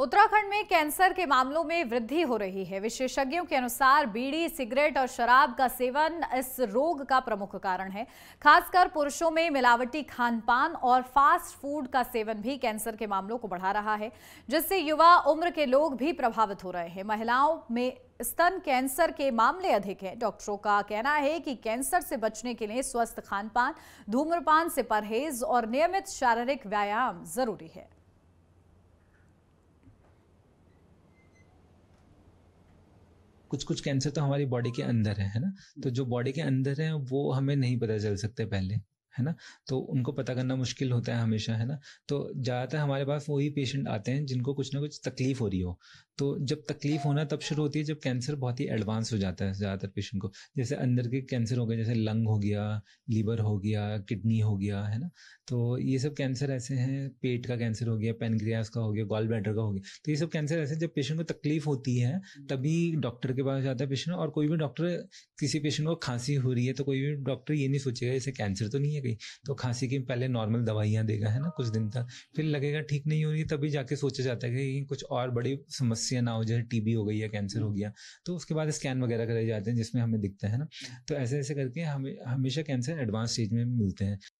उत्तराखंड में कैंसर के मामलों में वृद्धि हो रही है विशेषज्ञों के अनुसार बीड़ी सिगरेट और शराब का सेवन इस रोग का प्रमुख कारण है खासकर पुरुषों में मिलावटी खान पान और फास्ट फूड का सेवन भी कैंसर के मामलों को बढ़ा रहा है जिससे युवा उम्र के लोग भी प्रभावित हो रहे हैं महिलाओं में स्तन कैंसर के मामले अधिक हैं डॉक्टरों का कहना है कि कैंसर से बचने के लिए स्वस्थ खान पान धूम्रपान से परहेज और नियमित शारीरिक व्यायाम जरूरी है कुछ कुछ कैंसर तो हमारी बॉडी के अंदर है है ना तो जो बॉडी के अंदर है वो हमें नहीं पता चल सकते पहले है ना तो उनको पता करना मुश्किल होता है हमेशा है ना तो ज़्यादातर हमारे पास वही पेशेंट आते हैं जिनको कुछ ना कुछ तकलीफ हो रही हो तो जब तकलीफ होना तब शुरू होती है जब कैंसर बहुत ही एडवांस हो जाता है ज़्यादातर पेशेंट को जैसे अंदर के कैंसर हो गए जैसे लंग हो गया लीवर हो गया किडनी हो गया है ना तो ये सब कैंसर ऐसे हैं पेट का कैंसर हो गया पेनग्रियास का हो गया गॉल ब्लैडर का हो गया तो ये सब कैंसर ऐसे जब पेशेंट को तकलीफ होती है तभी डॉक्टर के पास जाता है पेशेंट और कोई भी डॉक्टर किसी पेशेंट को खांसी हो रही है तो कोई भी डॉक्टर ये नहीं सोचेगा इसे कैंसर तो नहीं है गई तो खांसी की पहले नॉर्मल दवाइयाँ देगा है ना कुछ दिन तक फिर लगेगा ठीक नहीं हो रही तभी जाके सोचा जाता है कि कुछ और बड़ी समस्या ना हो जाए टीबी हो गई या कैंसर हो हम्म। गया तो उसके बाद स्कैन वगैरह कराए जाते हैं जिसमें हमें दिखता है ना तो ऐसे ऐसे करके हमें हमेशा कैंसर एडवांस स्टेज में मिलते हैं